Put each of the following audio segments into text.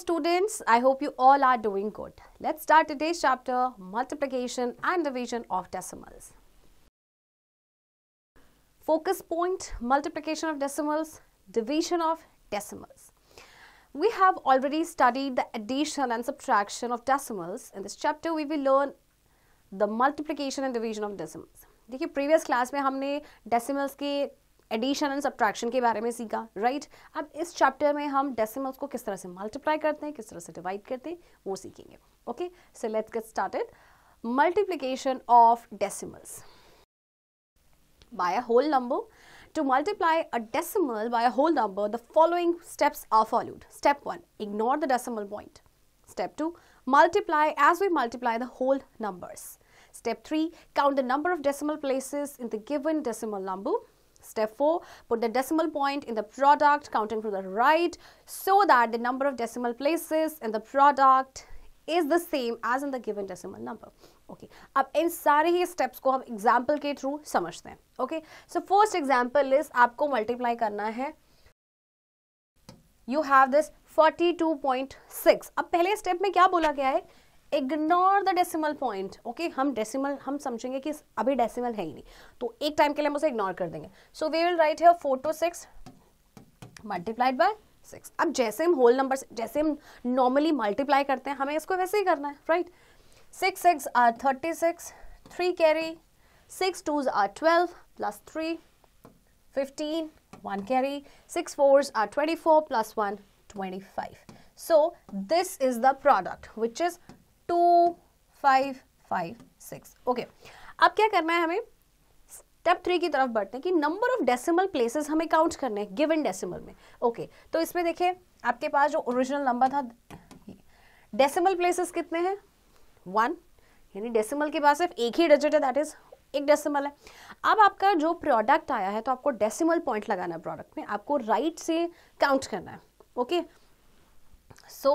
students, I hope you all are doing good. Let's start today's chapter, multiplication and division of decimals. Focus point, multiplication of decimals, division of decimals. We have already studied the addition and subtraction of decimals. In this chapter, we will learn the multiplication and division of decimals. देखिए previous class, we have decimals के addition and subtraction के बारे में सीखा right right? अब इस chapter में हम डेसिमल्स को किस तरह से मल्टीप्लाई करते हैं किस तरह से डिवाइड करते हैं वो सीखेंगे okay so let's get started multiplication of decimals by a whole number to multiply a decimal by a whole number the following steps are followed step one ignore the decimal point step two multiply as we multiply the whole numbers step three count the number of decimal places in the given decimal number Step 4, put the decimal point in the product counting from the right so that the number of decimal places in the product is the same as in the given decimal number. okay. ab in sare hi steps ko hum example ke through samajhte hain okay so first example is aapko multiply karna hai you have this 42.6 ab pehle step mein kya bola gaya hai ignore the decimal point okay हम decimal हम समझेंगे कि अभी decimal है ही नहीं तो एक time के लिए हम उसे इग्नोर कर देंगे सो वी विल राइट है four two six multiplied by six अब जैसे हम होल नंबर जैसे हम नॉर्मली मल्टीप्लाई करते हैं हमें इसको वैसे ही करना है right six six are thirty six three carry six twos are twelve plus three fifteen one carry six fours are twenty four plus one twenty five so this is the product which is two five five six okay अब क्या करना है हमें step three की तरफ बढ़ते हैं कि नंबर ऑफ डेसिमल प्लेसेस हमें काउंट करने हैं गिवन डेसिमल में ओके okay, तो इसमें देखिए आपके पास जो ओरिजिनल नंबर था डेसिमल प्लेसेस कितने हैं वन यानी डेसिमल के पास सिर्फ एक ही डिजिट है दैट इज एक डेसिमल है अब आपका जो प्रोडक्ट आया है तो आपको डेसिमल पॉइंट लगाना है प्रोडक्ट में आपको राइट right से काउंट करना है ओके सो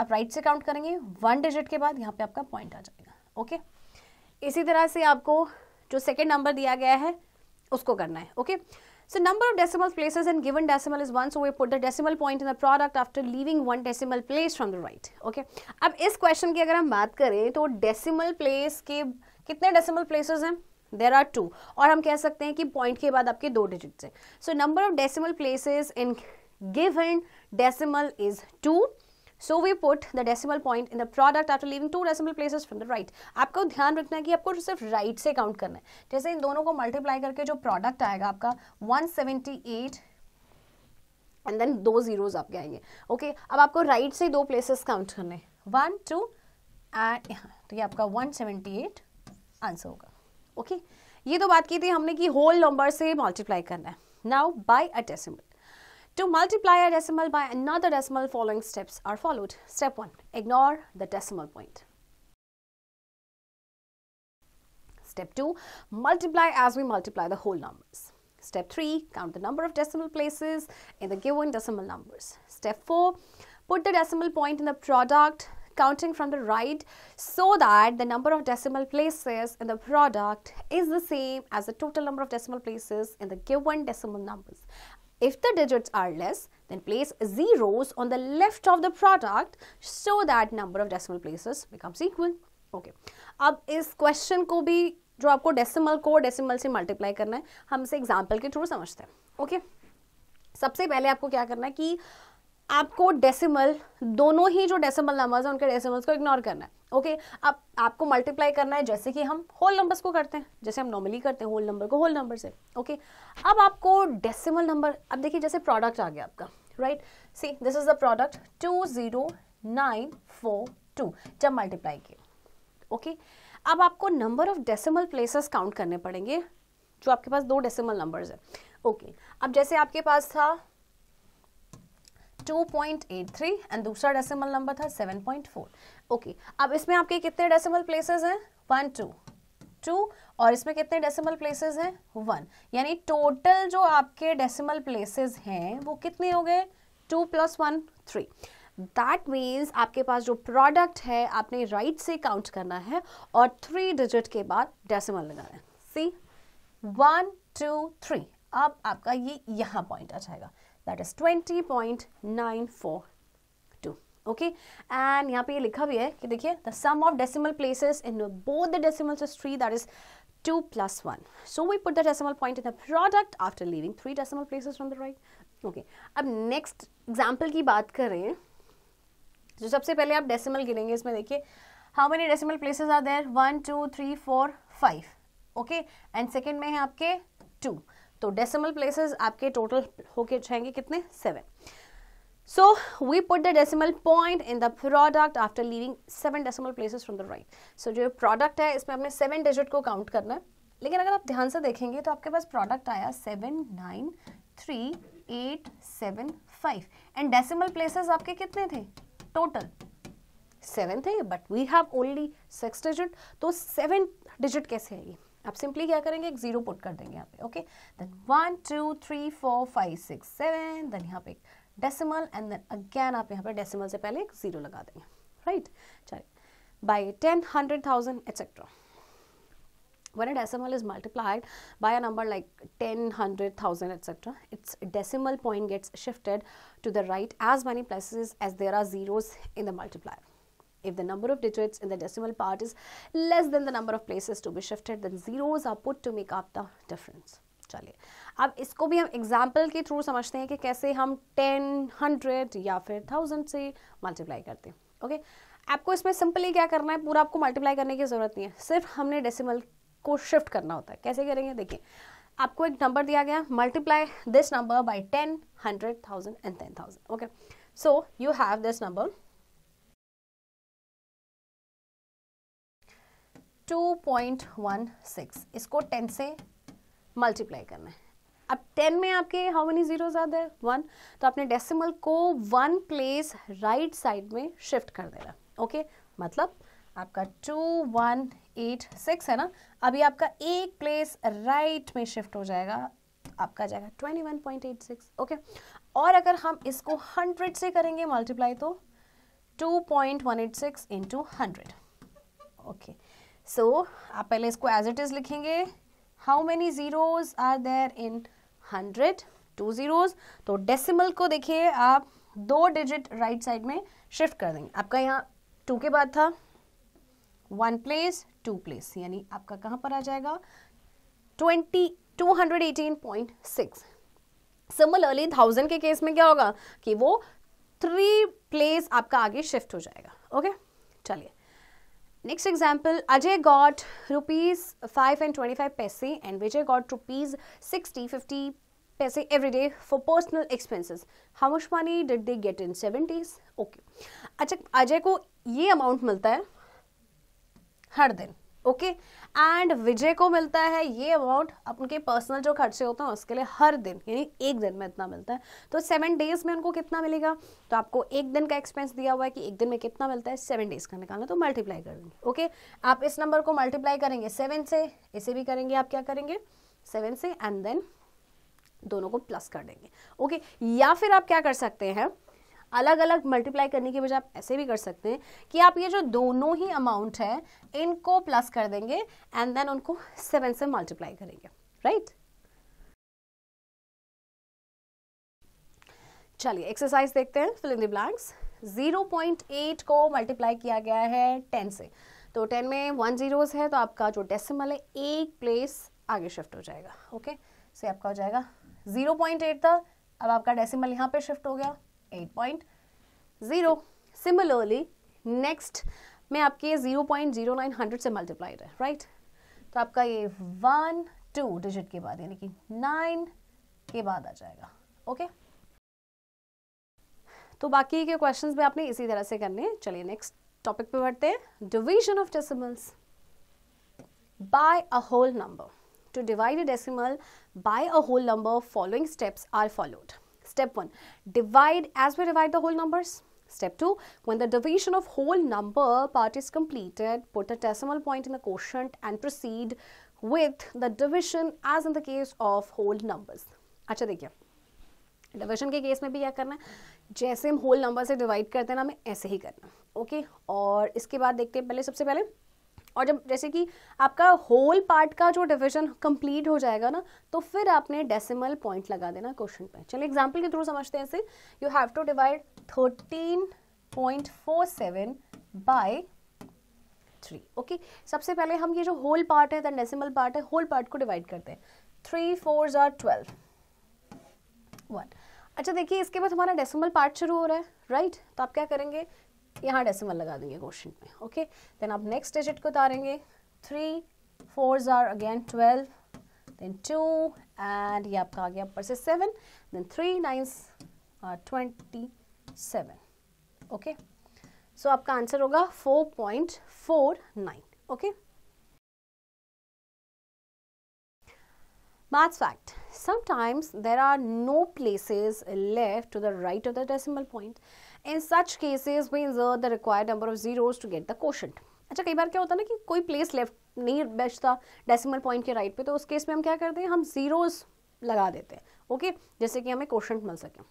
आप राइट से काउंट करेंगे वन डिजिट के बाद यहाँ पे आपका पॉइंट आ जाएगा ओके इसी तरह से आपको जो सेकेंड नंबर दिया गया है उसको करना है okay so number of decimal places and given decimal is one so we put the decimal point in the product after leaving one decimal place from the right okay अब इस question की अगर हम बात करें तो डेसिमल प्लेस के कितने डेसिमल प्लेसेज हैं देर आर टू और हम कह सकते हैं कि पॉइंट के बाद आपके दो डिजिट से so number of decimal places in given decimal is two so we put the decimal point in the product after leaving two decimal places from the right आपको ध्यान रखना है कि आपको सिर्फ राइट right से काउंट करना है जैसे इन दोनों को मल्टीप्लाई करके जो प्रोडक्ट आएगा आपका 178 एंड देन दो जीरोज आपके आएंगे ओके okay, अब आपको राइट right से दो प्लेसेस काउंट करने हैं वन टू एंड तो ये आपका 178 आंसर होगा ओके okay? ये तो बात की थी हमने कि होल नंबर से मल्टीप्लाई करना है now by a decimal To multiply a decimal by another decimal, following steps are followed. Step 1. Ignore the decimal point. Step 2. Multiply as we multiply the whole numbers. Step 3. Count the number of decimal places in the given decimal numbers. Step 4. Put the decimal point in the product counting from the right so that the number of decimal places in the product is the same as the total number of decimal places in the given decimal numbers If the digits are less, then place zeros on the left of the product so that number of decimal places becomes equal. okay. अब इस question को भी जो आपको decimal को decimal से multiply करना है हम इसे example के थ्रू समझते हैं ओके okay? सबसे पहले आपको क्या करना है कि आपको डेसिमल दोनों ही जो डेसिमल नंबर्स हैं उनके डेसिमल्स को इग्नोर करना है ओके okay? अब आपको मल्टीप्लाई करना है जैसे कि हम होल नंबर्स को करते हैं जैसे हम नॉर्मली करते हैं होल नंबर को होल नंबर से ओके okay? अब आपको डेसिमल नंबर अब देखिए जैसे प्रोडक्ट आ गया आपका right see this is the product two zero nine four two जब मल्टीप्लाई किए ओके अब आपको number of decimal places count करने पड़ेंगे जो आपके पास दो डेसिमल नंबर्स है ओके okay. अब जैसे आपके पास था 2.83 एंड दूसरा डेसिमल नंबर था 7.4 ओके okay, अब इसमें आपके कितने डेसिमल प्लेसेस हैं वन टू टू और इसमें कितने डेसिमल प्लेसेस हैं वन यानी टोटल जो आपके डेसिमल प्लेसेस हैं वो कितने हो गए two plus one three that means आपके पास जो प्रोडक्ट है आपने राइट right से काउंट करना है और थ्री डिजिट के बाद डेसिमल लगाना है सी वन टू थ्री अब आपका ये यहाँ पॉइंट आ जाएगा that is twenty point nine four okay and यहाँ पे ये लिखा भी है कि देखिए the sum of decimal places in both the decimal three that is two plus one so we put the decimal point in the product after leaving three decimal places from the right okay अब next example की बात करें जो तो सबसे पहले आप decimal गिनेंगे इसमें देखिए how many decimal places are there one two three four five okay and second में है आपके टू तो डेसिमल प्लेसेस आपके टोटल होके जाएंगे कितने seven so we put the decimal point in the product after leaving seven decimal places from the right so जो product है इसमें अपने सेवन डिजिट को काउंट करना है लेकिन अगर आप ध्यान से देखेंगे तो आपके पास प्रोडक्ट आया seven nine three eight seven five and decimal places आपके कितने थे टोटल सेवन थे but we have only six digit तो सेवन डिजिट कैसे आएगी आप सिंपली क्या करेंगे एक जीरो पुट कर देंगे यहाँ पे okay then one two three four five six seven then यहाँ पे एक डेसिमल एंड देन अगेन आप यहाँ पे डेसिमल से पहले एक जीरो लगा देंगे राइट चलिए by ten hundred thousand etcetera one decimal is multiplied by a number like ten hundred thousand etcetera its decimal point gets shifted to the right as many places as there are zeros in the multiplier If the number of digits in the decimal part is less than the number of places to be shifted, then zeros are put to make up the difference. चलिए अब इसको भी हम example के through समझते हैं कि कैसे हम टेन हंड्रेड या फिर थाउजेंड से मल्टीप्लाई करते हैं ओके okay? आपको इसमें सिंपली क्या करना है पूरा आपको मल्टीप्लाई करने की ज़रूरत नहीं है सिर्फ हमने डेसिमल को शिफ्ट करना होता है कैसे करेंगे देखिए आपको एक नंबर दिया गया multiply this number by ten hundred thousand and ten thousand okay so you have this number 2.16 इसको 10 से मल्टीप्लाई करना है अब 10 में आपके how many zeros are there one तो आपने डेसिमल को वन प्लेस राइट साइड में शिफ्ट कर देना ओके okay? मतलब आपका 2186 है ना अभी आपका एक प्लेस राइट में शिफ्ट हो जाएगा आपका जाएगा 21.86 ओके और अगर हम इसको 100 से करेंगे मल्टीप्लाई तो 2.186 point one eight six into hundred okay so so, आप पहले इसको एज इट इज़ लिखेंगे how many zeros are there in hundred two zeros तो डेसिमल को देखिए आप दो डिजिट राइट साइड में शिफ्ट कर देंगे आपका यहाँ टू के बाद था वन प्लेस टू प्लेस यानी आपका कहाँ पर आ जाएगा twenty two hundred eighteen point six similarly thousand के केस में क्या होगा कि वो थ्री प्लेस आपका आगे शिफ्ट हो जाएगा ओके चलिए Next example, Ajay got rupees 5 and 25 paise and Vijay got rupees 60, 50 paise every day for personal expenses. How much money did they get in 70s Okay. acha ajay ko ye amount milta hai हर दिन okay and विजय को मिलता है ये amount अपने personal जो खर्चे होते हैं उसके लिए हर दिन यानी एक दिन में इतना मिलता है तो सेवन डेज में उनको कितना मिलेगा तो आपको एक दिन का एक्सपेंस दिया हुआ है कि एक दिन में कितना मिलता है सेवन डेज का निकालना तो मल्टीप्लाई कर देंगे ओके आप इस नंबर को मल्टीप्लाई करेंगे सेवन से इसे भी करेंगे आप क्या करेंगे सेवन से एंड देन दोनों को प्लस कर देंगे ओके या फिर आप क्या कर सकते हैं अलग अलग मल्टीप्लाई करने के बजाय आप ऐसे भी कर सकते हैं कि आप ये जो दोनों ही अमाउंट है इनको प्लस कर देंगे एंड देन उनको सेवन से मल्टीप्लाई करेंगे राइट चलिए एक्सरसाइज देखते हैं फिलिंग इन जीरो ब्लैंक्स 0.8 को मल्टीप्लाई किया गया है 10 से तो 10 में वन जीरोज है तो आपका जो डेसिमल है एक प्लेस आगे शिफ्ट हो जाएगा ओके okay? से आपका हो जाएगा 0.8 था अब आपका डेसिमल यहाँ पे शिफ्ट हो गया 8.0 सिमिलरली नेक्स्ट में आपके 0.0900 से मल्टीप्लाइड है राइट right? तो आपका ये वन टू डिजिट के बाद यानी कि नाइन के बाद आ जाएगा ओके okay? तो बाकी के क्वेश्चंस भी आपने इसी तरह से करने हैं चलिए नेक्स्ट टॉपिक पे बढ़ते हैं division of decimals by a whole number to divide a decimal by a whole number following steps are followed Step 1. Divide as we divide the whole numbers. Step 2. When the division of whole number part is completed, put the decimal point in the quotient and proceed with the division as in the case of whole numbers. acha dekhiye division के case में भी क्या करना है जैसे हम whole number से divide करते हैं ना हमें ऐसे ही करना ओके और इसके बाद देखते हैं पहले सबसे पहले और जब जैसे कि आपका होल पार्ट का जो डिविजन कंप्लीट हो जाएगा ना तो फिर आपने डेसिमल पॉइंट लगा देना क्वेश्चन पे चलिए एग्जाम्पल के थ्रू समझते हैं इसे you have to divide thirteen point four seven by three okay सबसे पहले हम ये जो होल पार्ट है डेसिमल पार्ट है होल पार्ट को डिवाइड करते हैं three four are twelve one अच्छा देखिए इसके बाद हमारा डेसिमल पार्ट शुरू हो रहा है राइट right? तो आप क्या करेंगे यहाँ डेसिमल लगा देंगे क्वेश्चन में ओके देन आप नेक्स्ट डिजिट को उतारेंगे three four are again twelve then two and ये आपका आ गया ऊपर से seven then three nines twenty seven okay so आपका आंसर होगा four point four nine okay Maths fact. Sometimes there are no places left to the right of the decimal point. In such cases, we insert the required number of zeros to get the quotient. अच्छा कई बार क्या होता है ना कि कोई place left नहीं बचता डेसिमल पॉइंट के राइट पे तो उस केस में हम क्या करते हैं हम जीरोस लगा देते हैं ओके जैसे कि हमें क्वेश्चन मिल सके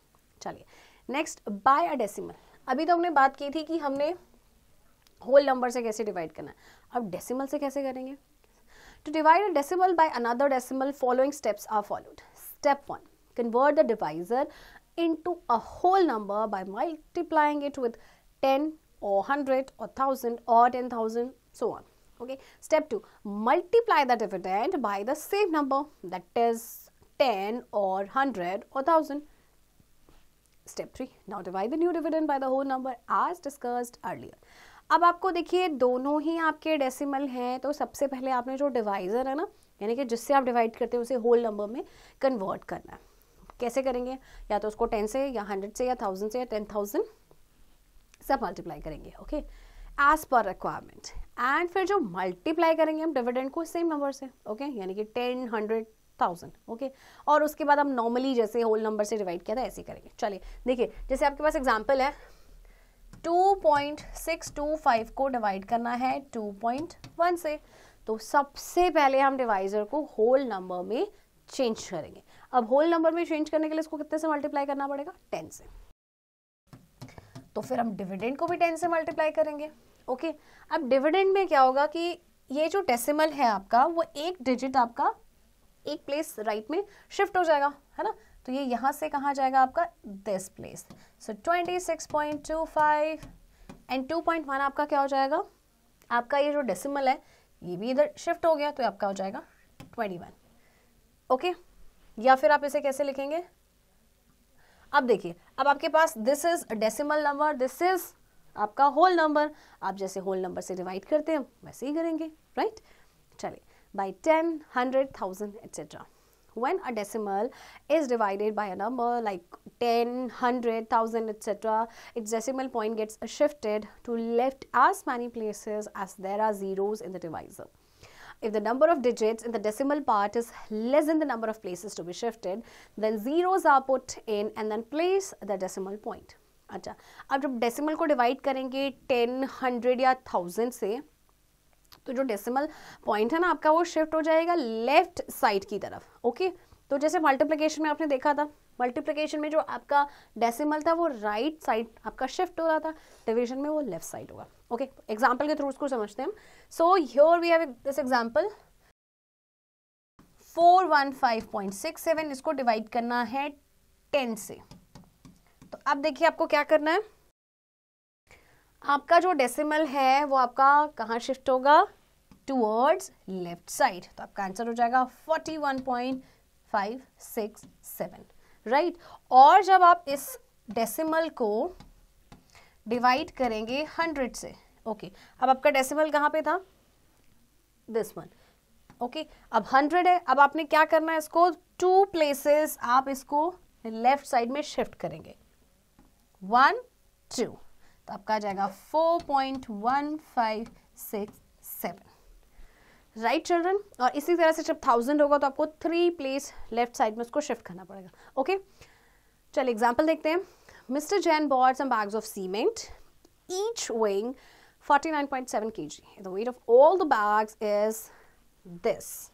चलिए नेक्स्ट बाय अ डेसिमल अभी तो हमने बात की थी कि हमने होल नंबर से कैसे डिवाइड करना है अब डेसिमल से कैसे करेंगे to divide a decimal by another decimal following steps are followed step one convert the divisor into a whole number by multiplying it with 10 or 100 or 1000 or 10,000 so on okay step 2 multiply the dividend by the same number that is 10 or 100 or 1000 step 3 now divide the new dividend by the whole number as discussed earlier अब आपको देखिए दोनों ही आपके decimal हैं तो सबसे पहले आपने जो डिवाइज़र है ना यानी कि जिससे आप डिवाइड करते हैं उसे होल नंबर में कन्वर्ट करना है कैसे करेंगे या तो उसको टेन से या हंड्रेड से या थाउजेंड से या टेन थाउजेंड सब मल्टीप्लाई करेंगे ओके एज पर रिक्वायरमेंट एंड फिर जो मल्टीप्लाई करेंगे हम डिविडेंड को सेम नंबर से ओके okay? यानी कि टेन हंड्रेड थाउजेंड ओके और उसके बाद हम नॉर्मली जैसे होल नंबर से डिवाइड किया था ऐसे करेंगे चलिए देखिए जैसे आपके पास एग्जाम्पल है 2.625 को डिवाइड करना है 2.1 से तो सबसे पहले हम डिवाइजर को होल नंबर में चेंज करेंगे अब होल नंबर में चेंज करने के लिए इसको कितने से मल्टीप्लाई करना पड़ेगा टेन से तो फिर हम डिविडेंड को भी टेन से मल्टीप्लाई करेंगे ओके अब डिविडेंड में क्या होगा कि ये जो डेसिमल है आपका वो एक डिजिट आपका एक प्लेस राइट में शिफ्ट हो जाएगा है ना तो ये यहां से कहा जाएगा आपका this place so twenty six point two five and two point one आपका क्या हो जाएगा आपका ये जो डेसिमल है ये भी इधर शिफ्ट हो गया तो आपका हो जाएगा ट्वेंटी वन ओके या फिर आप इसे कैसे लिखेंगे अब देखिए अब आपके पास this is decimal number this is आपका होल नंबर आप जैसे होल नंबर से डिवाइड करते हैं वैसे ही करेंगे राइट चलिए by ten hundred thousand etcetera when a decimal is divided by a number like ten hundred thousand etcetera it's decimal point gets shifted to left as many places as there are zeros in the divisor If the number of digits in the decimal part is less than the number of places to be shifted, then zeros are put in and then place the decimal point. अच्छा अब जब decimal को divide करेंगे ten hundred या thousand से तो जो decimal point है ना आपका वो शिफ्ट हो जाएगा लेफ्ट साइड की तरफ ओके तो जैसे मल्टीप्लिकेशन में आपने देखा था मल्टीप्लिकेशन में जो आपका डेसिमल था वो राइट right साइड आपका शिफ्ट हो रहा था डिवीजन में वो लेफ्ट साइड होगा ओके एग्जाम्पल के थ्रू उसको समझते हैं so here we have this example 415.67 इसको डिवाइड करना है 10 से तो अब देखिए आपको क्या करना है आपका जो डेसिमल है वो आपका कहाँ शिफ्ट होगा टूवर्ड्स लेफ्ट साइड तो आपका आंसर हो जाएगा 41.567 राइट right? और जब आप इस डेसिमल को डिवाइड करेंगे हंड्रेड से ओके okay. अब आपका डेसिमल कहाँ पे था दिस वन ओके अब हंड्रेड है अब आपने क्या करना है इसको टू प्लेसेस आप इसको लेफ्ट साइड में शिफ्ट करेंगे वन टू तो आपका आ जाएगा four point one five six seven right children और इसी तरह से जब थाउजेंड होगा तो आपको थ्री प्लेस लेफ्ट साइड में उसको शिफ्ट करना पड़ेगा ओके okay? चलिए एग्जाम्पल देखते हैं Mr. Jen bought some bags of cement, each weighing 49.7 kg. The weight of all the bags is this.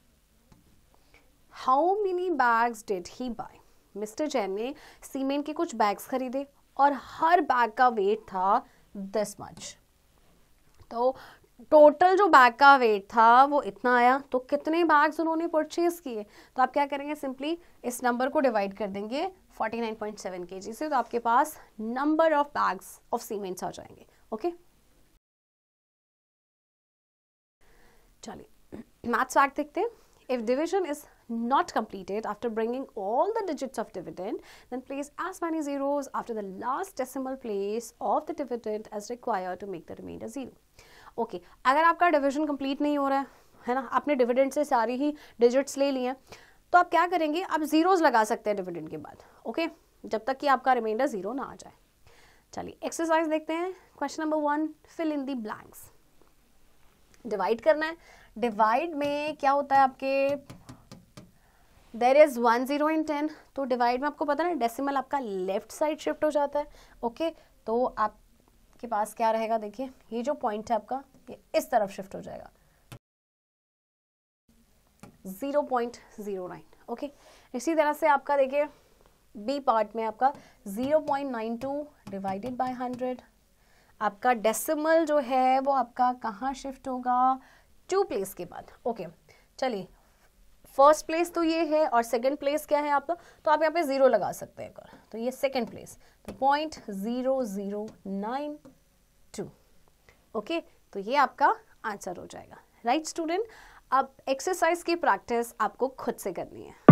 How many bags did he buy? Mr. Jen ne cement ke kuch bags kharide aur har bag ka weight tha this much. So, total जो bag का weight था वो इतना आया तो कितने bags उन्होंने purchase किए तो आप क्या करेंगे सिंपली इस नंबर को डिवाइड कर देंगे 49.7 kg से तो आपके पास number of bags of cements okay जाएंगे ओके चलिए मैथ्स फैक्ट देखते हैं if division is not completed after bringing all the digits of dividend then place as many zeros after the last decimal place of the dividend as required to make the remainder zero okay अगर आपका division complete नहीं हो रहा है है ना आपने dividend से सारी ही digits ले लिए हैं तो आप क्या करेंगे आप जीरोज लगा सकते हैं डिविडेंड के बाद ओके जब तक कि आपका रिमाइंडर जीरो ना आ जाए चलिए एक्सरसाइज देखते हैं question number one fill in the blanks divide करना है डिवाइड में क्या होता है आपके there is one zero in ten तो डिवाइड में आपको पता ना डेसिमल आपका लेफ्ट साइड शिफ्ट हो जाता है ओके okay? तो आपके पास क्या रहेगा देखिए ये जो पॉइंट है आपका ये इस तरफ शिफ्ट हो जाएगा zero point zero nine okay इसी तरह से आपका देखिए बी पार्ट में आपका zero point nine two divided by hundred आपका डेसिमल जो है वो आपका कहाँ शिफ्ट होगा टू प्लेस के बाद ओके चलिए फर्स्ट प्लेस तो ये है और सेकंड प्लेस क्या है आपका तो आप यहाँ पे ज़ीरो लगा सकते हैं तो ये सेकंड प्लेस तो point zero zero nine two okay तो ये आपका आंसर हो जाएगा राइट right, स्टूडेंट अब एक्सरसाइज की प्रैक्टिस आपको खुद से करनी है